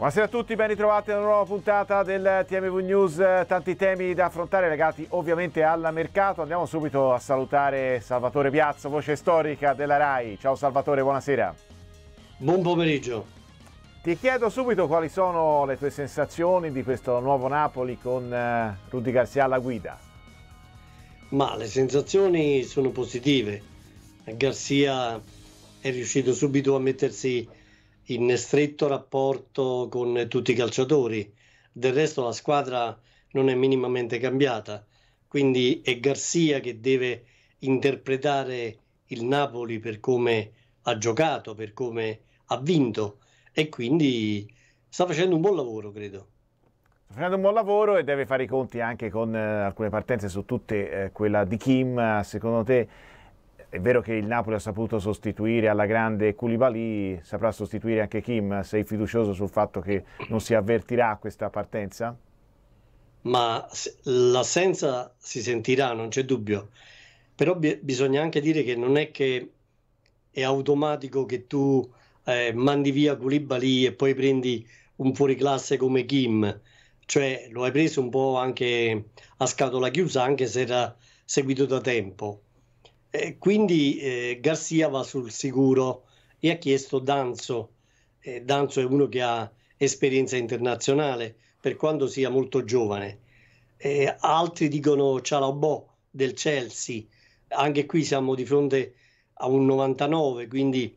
Buonasera a tutti, ben ritrovati a una nuova puntata del TMV News, tanti temi da affrontare legati ovviamente al mercato. Andiamo subito a salutare Salvatore Piazza, voce storica della RAI. Ciao Salvatore, buonasera. Buon pomeriggio. Ti chiedo subito quali sono le tue sensazioni di questo nuovo Napoli con eh, Rudy Garcia alla guida. Ma le sensazioni sono positive. Garcia è riuscito subito a mettersi in stretto rapporto con tutti i calciatori. Del resto la squadra non è minimamente cambiata, quindi è Garzia che deve interpretare il Napoli per come ha giocato, per come ha vinto e quindi sta facendo un buon lavoro, credo. Sta facendo un buon lavoro e deve fare i conti anche con eh, alcune partenze su tutte, eh, quella di Kim, secondo te è vero che il Napoli ha saputo sostituire alla grande Koulibaly, saprà sostituire anche Kim, sei fiducioso sul fatto che non si avvertirà questa partenza? Ma l'assenza si sentirà, non c'è dubbio, però bi- bisogna anche dire che non è che è automatico che tu eh, mandi via Koulibaly e poi prendi un fuoriclasse come Kim, cioè lo hai preso un po' anche a scatola chiusa, anche se era seguito da tempo eh, quindi eh, Garzia va sul sicuro e ha chiesto Danzo. Eh, Danzo è uno che ha esperienza internazionale, per quanto sia molto giovane. Eh, altri dicono Cialobò del Chelsea. Anche qui siamo di fronte a un 99, quindi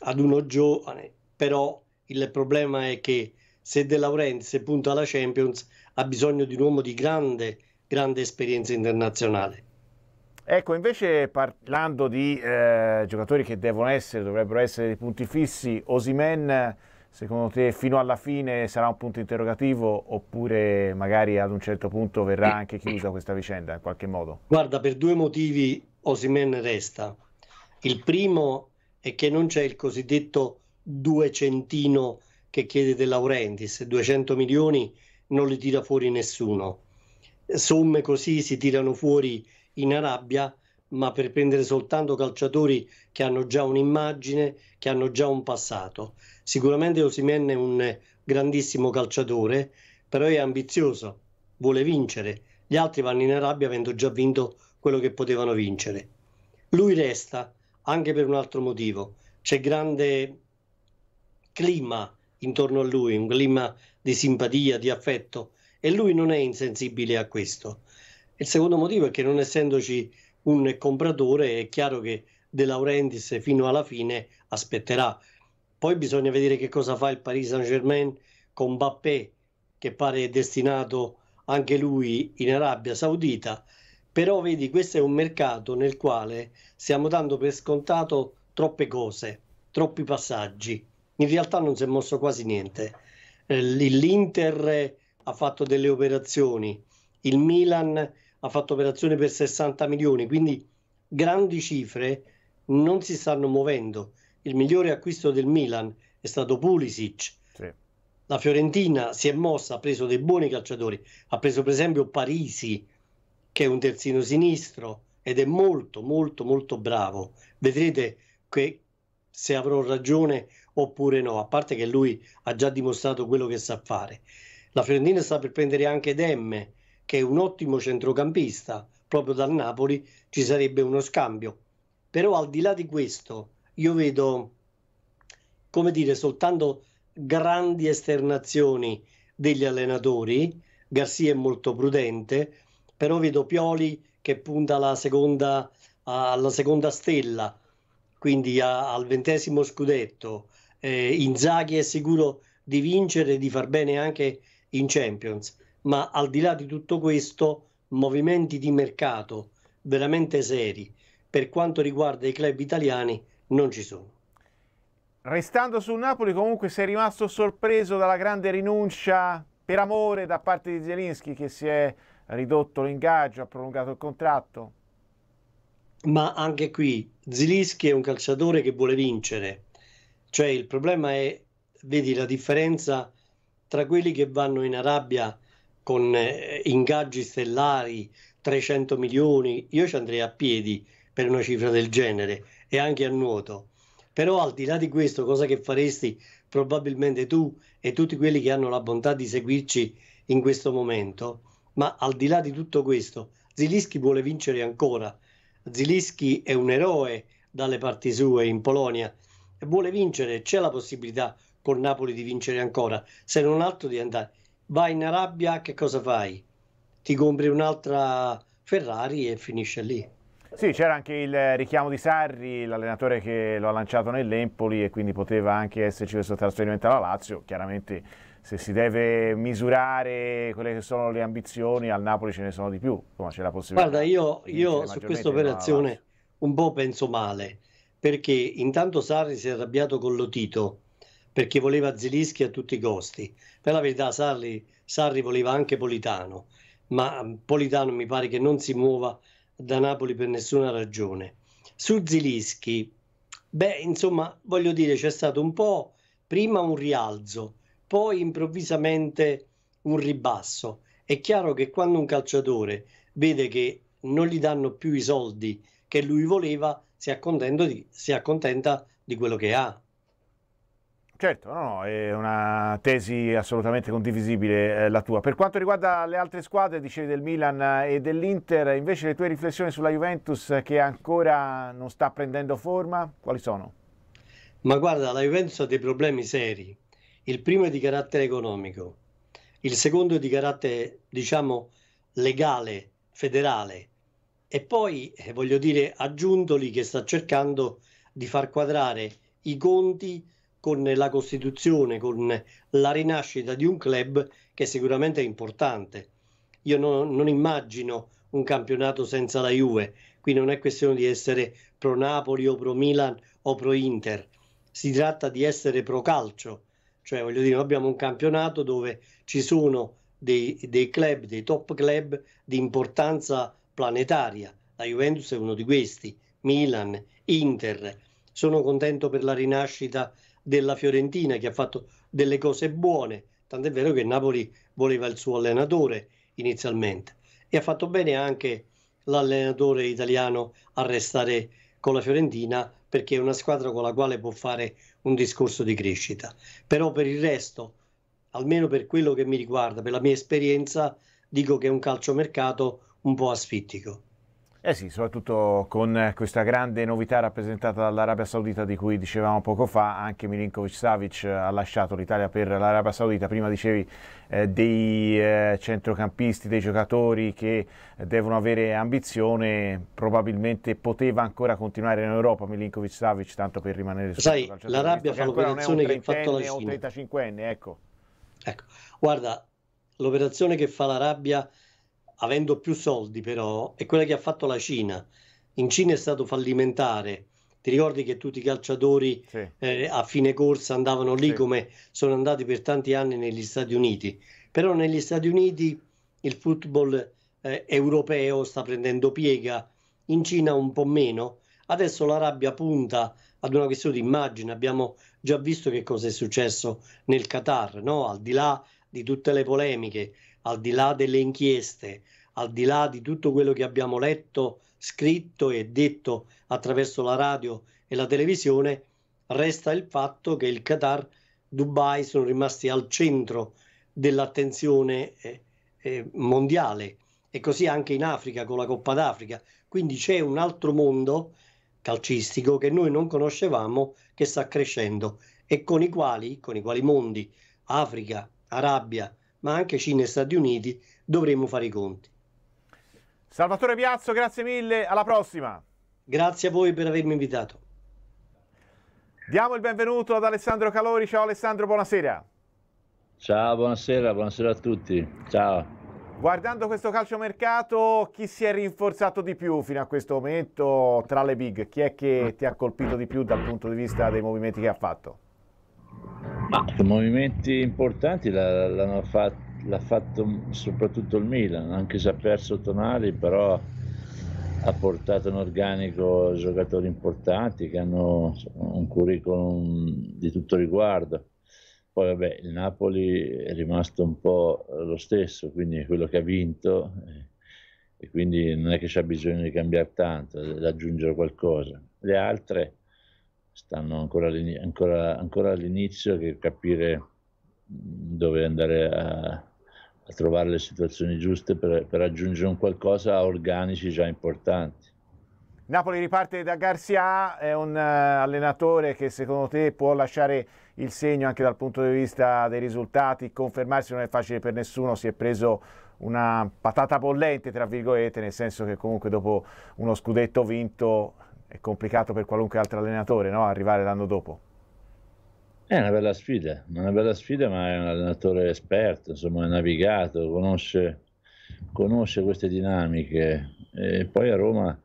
ad uno giovane, però il problema è che se De Laurentiis punta alla Champions ha bisogno di un uomo di grande, grande esperienza internazionale. Ecco, invece parlando di eh, giocatori che devono essere, dovrebbero essere dei punti fissi, Osimen secondo te fino alla fine sarà un punto interrogativo oppure magari ad un certo punto verrà anche chiusa questa vicenda in qualche modo? Guarda, per due motivi Osimen resta. Il primo è che non c'è il cosiddetto duecentino che chiede De Laurentiis, 200 milioni non li tira fuori nessuno. Somme così si tirano fuori in Arabia, ma per prendere soltanto calciatori che hanno già un'immagine, che hanno già un passato. Sicuramente Osimen è un grandissimo calciatore, però è ambizioso, vuole vincere. Gli altri vanno in Arabia avendo già vinto quello che potevano vincere. Lui resta anche per un altro motivo. C'è grande clima intorno a lui, un clima di simpatia, di affetto e lui non è insensibile a questo. Il secondo motivo è che non essendoci un compratore è chiaro che De Laurentiis fino alla fine aspetterà. Poi bisogna vedere che cosa fa il Paris Saint-Germain con Mbappé che pare destinato anche lui in Arabia Saudita. Però vedi, questo è un mercato nel quale stiamo dando per scontato troppe cose, troppi passaggi. In realtà non si è mosso quasi niente. Eh, L'Inter ha fatto delle operazioni, il Milan ha fatto operazioni per 60 milioni, quindi grandi cifre non si stanno muovendo. Il migliore acquisto del Milan è stato Pulisic. Sì. La Fiorentina si è mossa, ha preso dei buoni calciatori, ha preso per esempio Parisi, che è un terzino sinistro ed è molto, molto, molto bravo. Vedrete che se avrò ragione oppure no, a parte che lui ha già dimostrato quello che sa fare. La Fiorentina sta per prendere anche Demme, che è un ottimo centrocampista, proprio dal Napoli ci sarebbe uno scambio. Però al di là di questo io vedo, come dire, soltanto grandi esternazioni degli allenatori, Garcia è molto prudente, però vedo Pioli che punta alla seconda, alla seconda stella, quindi a, al ventesimo scudetto. Eh, Inzaghi è sicuro di vincere e di far bene anche in Champions ma al di là di tutto questo, movimenti di mercato veramente seri per quanto riguarda i club italiani non ci sono. Restando sul Napoli, comunque sei rimasto sorpreso dalla grande rinuncia per amore da parte di Zelinski che si è ridotto l'ingaggio, ha prolungato il contratto? Ma anche qui Zilischi è un calciatore che vuole vincere, cioè il problema è, vedi la differenza tra quelli che vanno in Arabia con eh, ingaggi stellari, 300 milioni, io ci andrei a piedi per una cifra del genere e anche a nuoto. Però al di là di questo, cosa che faresti probabilmente tu e tutti quelli che hanno la bontà di seguirci in questo momento, ma al di là di tutto questo, Zilischi vuole vincere ancora. Zilischi è un eroe dalle parti sue in Polonia e vuole vincere, c'è la possibilità con Napoli di vincere ancora, se non altro di andare vai in Arabia, che cosa fai? Ti compri un'altra Ferrari e finisce lì. Sì, c'era anche il richiamo di Sarri, l'allenatore che lo ha lanciato nell'Empoli e quindi poteva anche esserci questo trasferimento alla Lazio. Chiaramente se si deve misurare quelle che sono le ambizioni, al Napoli ce ne sono di più, ma c'è la possibilità. Guarda, io, io su questa operazione un po' penso male, perché intanto Sarri si è arrabbiato con Lotito, perché voleva Zilischi a tutti i costi. Per la verità Sarri, Sarri voleva anche Politano, ma mm, Politano mi pare che non si muova da Napoli per nessuna ragione. Su Zilischi, beh, insomma, voglio dire, c'è stato un po' prima un rialzo, poi improvvisamente un ribasso. È chiaro che quando un calciatore vede che non gli danno più i soldi che lui voleva, si, di, si accontenta di quello che ha. Certo, no, no, è una tesi assolutamente condivisibile eh, la tua. Per quanto riguarda le altre squadre, dicevi del Milan eh, e dell'Inter, invece le tue riflessioni sulla Juventus eh, che ancora non sta prendendo forma, quali sono? Ma guarda, la Juventus ha dei problemi seri. Il primo è di carattere economico, il secondo è di carattere, diciamo, legale, federale. E poi, eh, voglio dire, aggiuntoli che sta cercando di far quadrare i conti con la costituzione, con la rinascita di un club che sicuramente è importante. Io no, non immagino un campionato senza la Juve, qui non è questione di essere pro Napoli o pro Milan o pro Inter, si tratta di essere pro calcio, cioè voglio dire, abbiamo un campionato dove ci sono dei, dei club, dei top club di importanza planetaria, la Juventus è uno di questi, Milan, Inter, sono contento per la rinascita della Fiorentina che ha fatto delle cose buone, tant'è vero che Napoli voleva il suo allenatore inizialmente e ha fatto bene anche l'allenatore italiano a restare con la Fiorentina perché è una squadra con la quale può fare un discorso di crescita. Però per il resto, almeno per quello che mi riguarda, per la mia esperienza, dico che è un calciomercato un po' asfittico. Eh sì, soprattutto con questa grande novità rappresentata dall'Arabia Saudita di cui dicevamo poco fa, anche Milinkovic Savic ha lasciato l'Italia per l'Arabia Saudita, prima dicevi eh, dei eh, centrocampisti, dei giocatori che devono avere ambizione, probabilmente poteva ancora continuare in Europa Milinkovic Savic tanto per rimanere su Sai, l'Arabia fa l'operazione che ha fatto la Cina. 35enne, ecco. Ecco, guarda, l'operazione che fa l'Arabia avendo più soldi però è quella che ha fatto la Cina. In Cina è stato fallimentare. Ti ricordi che tutti i calciatori sì. eh, a fine corsa andavano lì sì. come sono andati per tanti anni negli Stati Uniti. Però negli Stati Uniti il football eh, europeo sta prendendo piega, in Cina un po' meno. Adesso l'Arabia punta ad una questione di immagine. Abbiamo già visto che cosa è successo nel Qatar, no? al di là di tutte le polemiche al di là delle inchieste, al di là di tutto quello che abbiamo letto, scritto e detto attraverso la radio e la televisione, resta il fatto che il Qatar e Dubai sono rimasti al centro dell'attenzione eh, eh, mondiale e così anche in Africa con la Coppa d'Africa. Quindi c'è un altro mondo calcistico che noi non conoscevamo che sta crescendo e con i quali, con i quali mondi, Africa, Arabia, ma anche Cina e Stati Uniti, dovremo fare i conti. Salvatore Piazzo, grazie mille, alla prossima. Grazie a voi per avermi invitato. Diamo il benvenuto ad Alessandro Calori. Ciao Alessandro, buonasera. Ciao, buonasera, buonasera a tutti. Ciao. Guardando questo calciomercato, chi si è rinforzato di più fino a questo momento tra le big? Chi è che ti ha colpito di più dal punto di vista dei movimenti che ha fatto? Ma movimenti importanti l'hanno fatto l'ha fatto soprattutto il Milan, anche se ha perso Tonali, però ha portato in organico giocatori importanti che hanno un curriculum di tutto riguardo. Poi vabbè, il Napoli è rimasto un po' lo stesso, quindi è quello che ha vinto eh, e quindi non è che c'è bisogno di cambiare tanto, di aggiungere qualcosa. Le altre stanno ancora, ancora, ancora all'inizio che capire mm, dove andare a, a trovare le situazioni giuste per, per, aggiungere un qualcosa a organici già importanti. Napoli riparte da Garcia, è un eh, allenatore che secondo te può lasciare il segno anche dal punto di vista dei risultati, confermarsi non è facile per nessuno, si è preso una patata bollente tra virgolette, nel senso che comunque dopo uno scudetto vinto è complicato per qualunque altro allenatore no? arrivare l'anno dopo. È una bella sfida, una bella sfida, ma è un allenatore esperto, insomma, è navigato, conosce, conosce queste dinamiche. E poi a Roma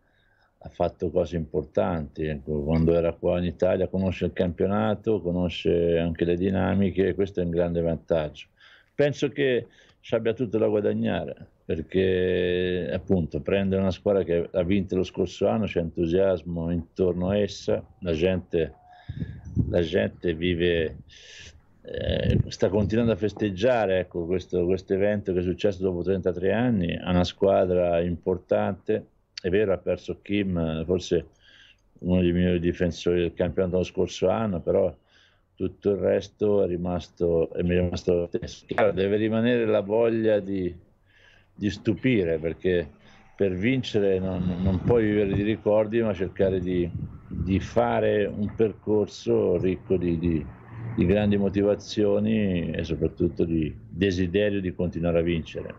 ha fatto cose importanti ecco, quando era qua in Italia, conosce il campionato, conosce anche le dinamiche, questo è un grande vantaggio penso che ci abbia tutto da guadagnare perché appunto prendere una squadra che ha vinto lo scorso anno, c'è entusiasmo intorno a essa, la gente, la gente vive, eh, sta continuando a festeggiare ecco, questo evento che è successo dopo 33 anni, ha una squadra importante, è vero ha perso Kim, forse uno dei migliori difensori del campionato lo scorso anno, però tutto il resto è rimasto, è rimasto lo stesso. Chiaro, deve rimanere la voglia di, di stupire perché per vincere non, non, puoi vivere di ricordi ma cercare di, di fare un percorso ricco di, di, di, grandi motivazioni e soprattutto di desiderio di continuare a vincere.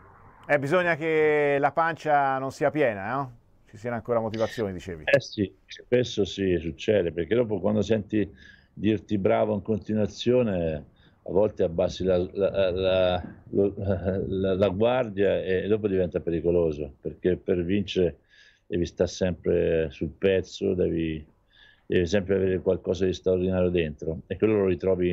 Eh, bisogna che la pancia non sia piena, no? Eh? Ci siano ancora motivazioni, dicevi. Eh sì, spesso sì, succede, perché dopo quando senti dirti bravo in continuazione, a volte abbassi la, la, la, la guardia e dopo diventa pericoloso, perché per vincere devi stare sempre sul pezzo, devi, devi sempre avere qualcosa di straordinario dentro e quello lo ritrovi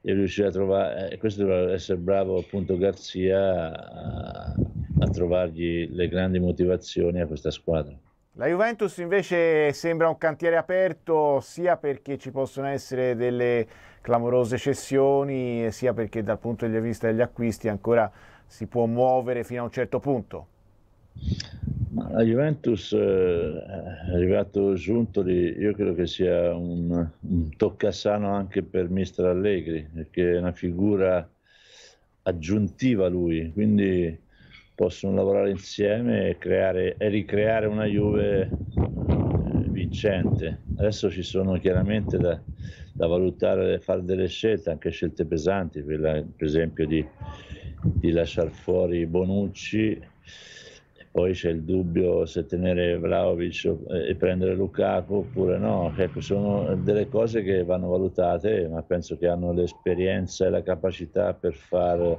e riuscire a trovare, eh, questo deve essere bravo appunto Garzia a, a trovargli le grandi motivazioni a questa squadra. La Juventus invece sembra un cantiere aperto sia perché ci possono essere delle clamorose cessioni, sia perché dal punto di vista degli acquisti ancora si può muovere fino a un certo punto. La Juventus, eh, è arrivato Giuntoli, io credo che sia un, un toccasano anche per mister Allegri, perché è una figura aggiuntiva lui, quindi possono lavorare insieme e, creare, e ricreare una Juve eh, vincente. Adesso ci sono chiaramente da, da valutare, fare delle scelte, anche scelte pesanti, per esempio di, di lasciare fuori Bonucci poi c'è il dubbio se tenere Vlaovic eh, e prendere Lukaku oppure no, ecco, sono delle cose che vanno valutate, ma penso che hanno l'esperienza e la capacità per, far,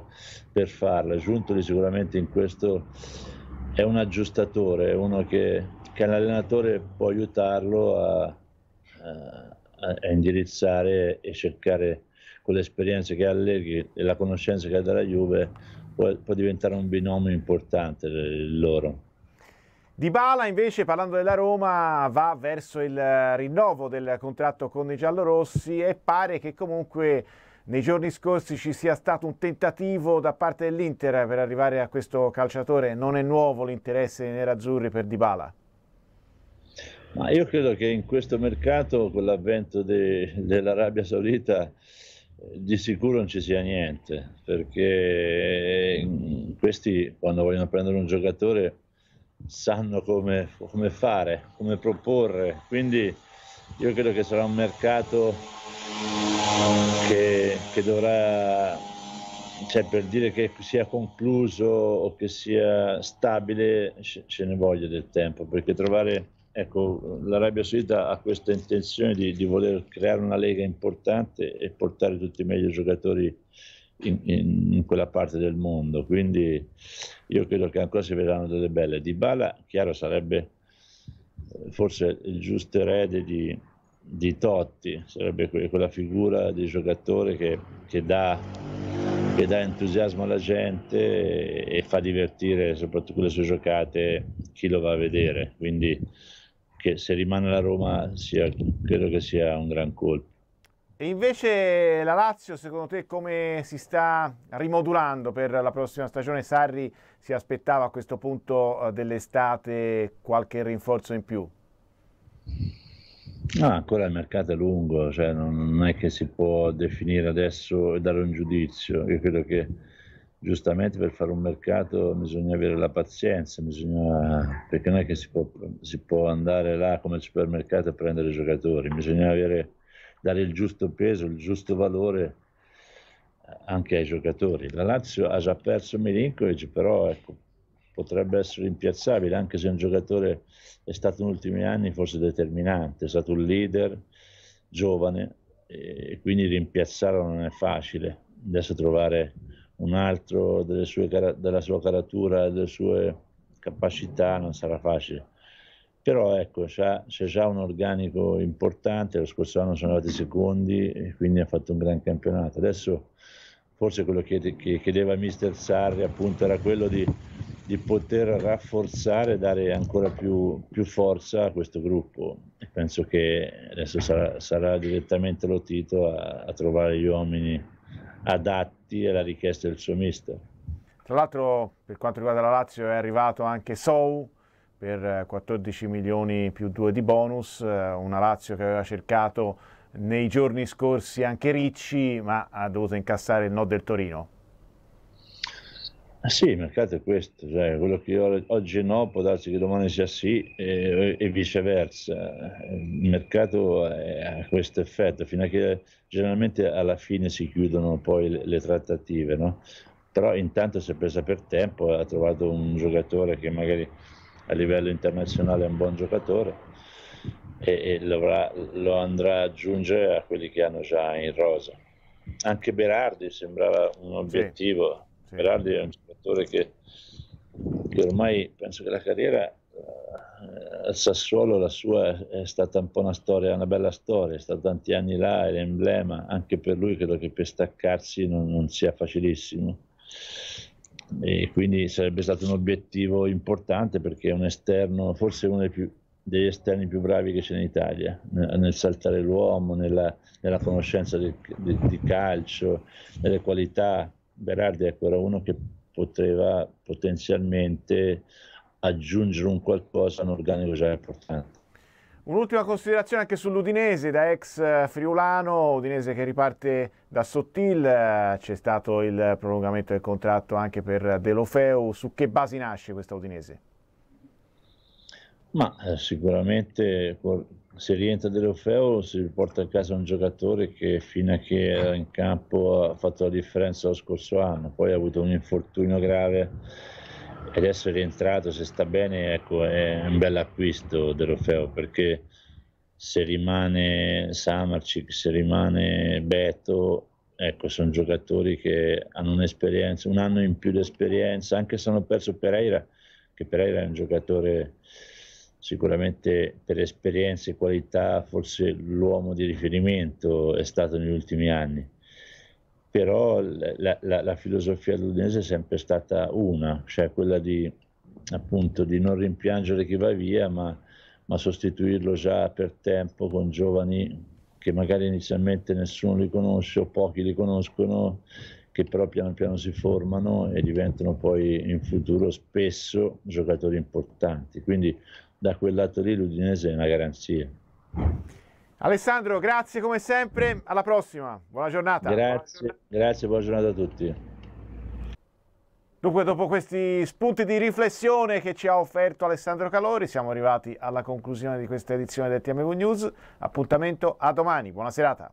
per farle. Giuntoli sicuramente in questo è un aggiustatore, è uno che, che l'allenatore può aiutarlo a, a, a indirizzare e cercare con l'esperienza che ha Allegri e la conoscenza che ha della Juve può, può diventare un binomio importante il eh, loro. Dybala invece parlando della Roma va verso il eh, rinnovo del contratto con i giallorossi e pare che comunque nei giorni scorsi ci sia stato un tentativo da parte dell'Inter per arrivare a questo calciatore, non è nuovo l'interesse dei nerazzurri per Dybala? Ma io credo che in questo mercato con l'avvento de, dell'Arabia Saudita di sicuro non ci sia niente, perché eh, questi quando vogliono prendere un giocatore sanno come, come fare, come proporre, quindi io credo che sarà un mercato che, che dovrà, cioè per dire che sia concluso o che sia stabile, ce ne voglia del tempo, perché trovare Ecco, l'Arabia Saudita ha questa intenzione di, di, voler creare una lega importante e portare tutti i meglio giocatori in, in, in, quella parte del mondo, quindi io credo che ancora si vedranno delle belle. Di Bala, chiaro, sarebbe eh, forse il giusto erede di, di Totti, sarebbe quella figura di giocatore che, che, dà, che dà, entusiasmo alla gente e, e, fa divertire soprattutto le sue giocate chi lo va a vedere. Quindi che se rimane la Roma sia, credo che sia un gran colpo. E invece la Lazio, secondo te, come si sta rimodulando per la prossima stagione? Sarri si aspettava a questo punto eh, dell'estate qualche rinforzo in più? No, ancora il mercato è lungo, cioè non, è che si può definire adesso e dare un giudizio. Io credo che giustamente per fare un mercato bisogna avere la pazienza, bisogna, perché non è che si può, si può, andare là come supermercato a prendere giocatori, bisogna avere, dare il giusto peso, il giusto valore anche ai giocatori. La Lazio ha già perso Milinkovic, però ecco, potrebbe essere impiazzabile, anche se un giocatore è stato negli ultimi anni forse determinante, è stato un leader giovane e quindi rimpiazzarlo non è facile. Adesso trovare un altro sue, della sua caratura, delle sue capacità, non sarà facile. Però ecco, c'è già un organico importante, lo scorso anno sono andati secondi e quindi ha fatto un gran campionato. Adesso forse quello che, chiedeva mister Sarri appunto era quello di, di poter rafforzare, dare ancora più, più, forza a questo gruppo. E penso che adesso sarà, sarà direttamente Lotito a, a trovare gli uomini adatti attendenti la richiesta del suo mister. Tra l'altro per quanto riguarda la Lazio è arrivato anche Sou per 14 eh, milioni più 2 di bonus, eh, una Lazio che aveva cercato nei giorni scorsi anche Ricci ma ha dovuto incassare il no del Torino. Ah, sì, il mercato è questo, cioè quello che io, oggi no può darsi che domani sia sì e, e viceversa. Il mercato ha questo effetto, fino a che generalmente alla fine si chiudono poi le, le trattative, no? però intanto si è presa per tempo, ha trovato un giocatore che magari a livello internazionale è un buon giocatore e, e lo, lo andrà ad aggiungere a quelli che hanno già in rosa. Anche Berardi sembrava un obiettivo. Sì Berardi è un giocatore che, che, ormai penso che la carriera eh, al Sassuolo la sua è stata un po' una storia, una bella storia, è stato tanti anni là, è l'emblema, anche per lui credo che per staccarsi non, non sia facilissimo. E quindi sarebbe stato un obiettivo importante perché è un esterno, forse uno dei più, degli esterni più bravi che c'è in Italia, nel saltare l'uomo, nella, nella conoscenza di, di, di, calcio, nelle qualità. Berardi ecco, era uno che poteva potenzialmente aggiungere un qualcosa a un organico già importante. Un'ultima considerazione anche sull'Udinese, da ex eh, friulano, Udinese che riparte da Sottil, eh, c'è stato il prolungamento del contratto anche per Delofeu, su che basi nasce questa Udinese? Ma eh, sicuramente se rientra Deulofeo si porta a casa un giocatore che fino a che era in campo ha fatto la differenza lo scorso anno, poi ha avuto un infortunio grave e adesso è rientrato, se sta bene ecco, è un bel acquisto Deulofeo perché se rimane Samarcic, se rimane Beto, ecco, sono giocatori che hanno un'esperienza, un anno in più di esperienza, anche se hanno perso Pereira, che Pereira è un giocatore sicuramente per esperienza e qualità forse l'uomo di riferimento è stato negli ultimi anni, però la, la, la filosofia ludinese è sempre stata una, cioè quella di, appunto, di non rimpiangere chi va via, ma, ma sostituirlo già per tempo con giovani che magari inizialmente nessuno li conosce o pochi li conoscono, che però piano piano si formano e diventano poi in futuro spesso giocatori importanti. Quindi da quel lato lì l'Udinese è una garanzia. Alessandro, grazie come sempre, alla prossima, buona giornata. Grazie, buona giornata. grazie, buona giornata a tutti. Dunque, dopo questi spunti di riflessione che ci ha offerto Alessandro Calori, siamo arrivati alla conclusione di questa edizione del TMV News. Appuntamento a domani, buona serata.